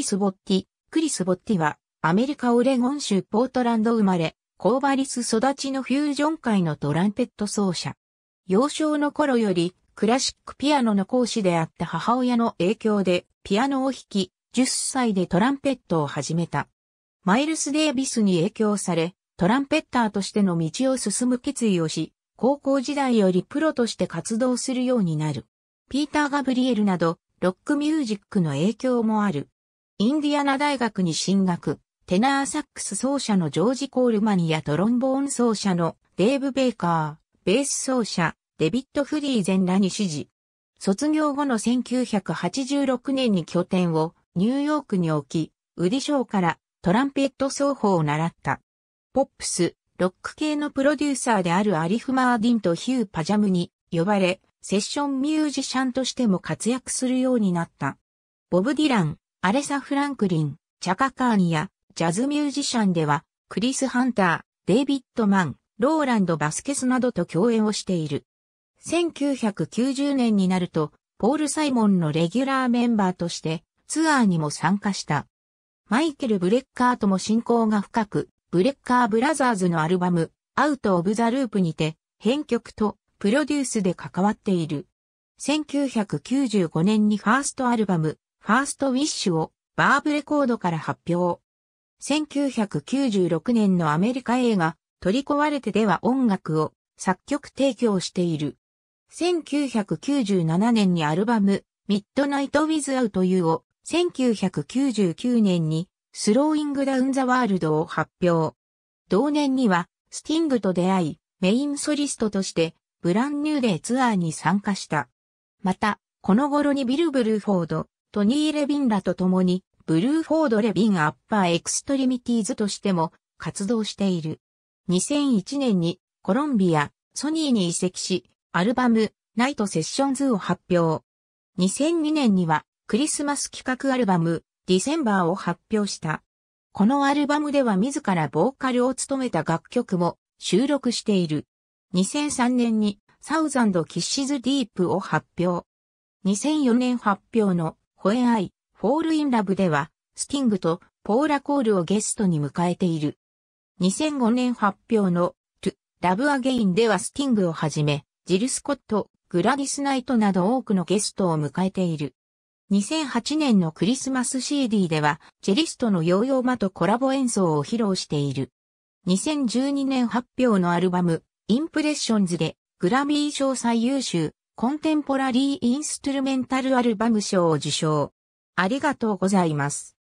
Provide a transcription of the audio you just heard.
リス・ボッティ。クリス・ボッティは、アメリカ・オレゴン州ポートランド生まれ、コーバリス育ちのフュージョン界のトランペット奏者。幼少の頃より、クラシックピアノの講師であった母親の影響で、ピアノを弾き、10歳でトランペットを始めた。マイルス・デイビスに影響され、トランペッターとしての道を進む決意をし、高校時代よりプロとして活動するようになる。ピーター・ガブリエルなど、ロックミュージックの影響もある、インディアナ大学に進学、テナーサックス奏者のジョージ・コールマニやトロンボーン奏者のデーブ・ベイカー、ベース奏者、デビット・フリーゼンらに指示。卒業後の1986年に拠点をニューヨークに置き、ウディショーからトランペット奏法を習った。ポップス、ロック系のプロデューサーであるアリフ・マーディンとヒュー・パジャムに呼ばれ、セッションミュージシャンとしても活躍するようになった。ボブ・ディラン、アレサ・フランクリン、チャカカーニやジャズミュージシャンでは、クリス・ハンター、デイビッド・マン、ローランド・バスケスなどと共演をしている。1990年になると、ポール・サイモンのレギュラーメンバーとしてツアーにも参加した。マイケル・ブレッカーとも親交が深く、ブレッカー・ブラザーズのアルバム、アウト・オブ・ザ・ループにて、編曲とプロデュースで関わっている。1995年にファーストアルバム、ファーストウィッシュをバーブレコードから発表。1996年のアメリカ映画、取り壊れてでは音楽を作曲提供している。1997年にアルバム、ミッドナイト・ウィズ・アウト・ユーを、1999年に、スローイング・ダウン・ザ・ワールドを発表。同年には、スティングと出会い、メインソリストとして、ブランニューデーツアーに参加した。また、この頃にビルブルーフォード、トニー・レビンらと共に、ブルーフォード・レビン・アッパー・エクストリミティーズとしても活動している。2001年にコロンビア、ソニーに移籍し、アルバム、ナイト・セッションズを発表。2002年には、クリスマス企画アルバム、ディセンバーを発表した。このアルバムでは自らボーカルを務めた楽曲も収録している。2003年にサウザンド・キッシズ・ディープを発表。2004年発表のホエアイ、フォールインラブでは、スティングとポーラコールをゲストに迎えている。2005年発表の、トゥ、ラブアゲインではスティングをはじめ、ジル・スコット、グラディス・ナイトなど多くのゲストを迎えている。2008年のクリスマス CD では、チェリストのヨーヨーマとコラボ演奏を披露している。2012年発表のアルバム、インプレッションズで、グラミー賞最優秀、コンテンポラリー・インストゥルメンタル・アルバム賞を受賞。ありがとうございます。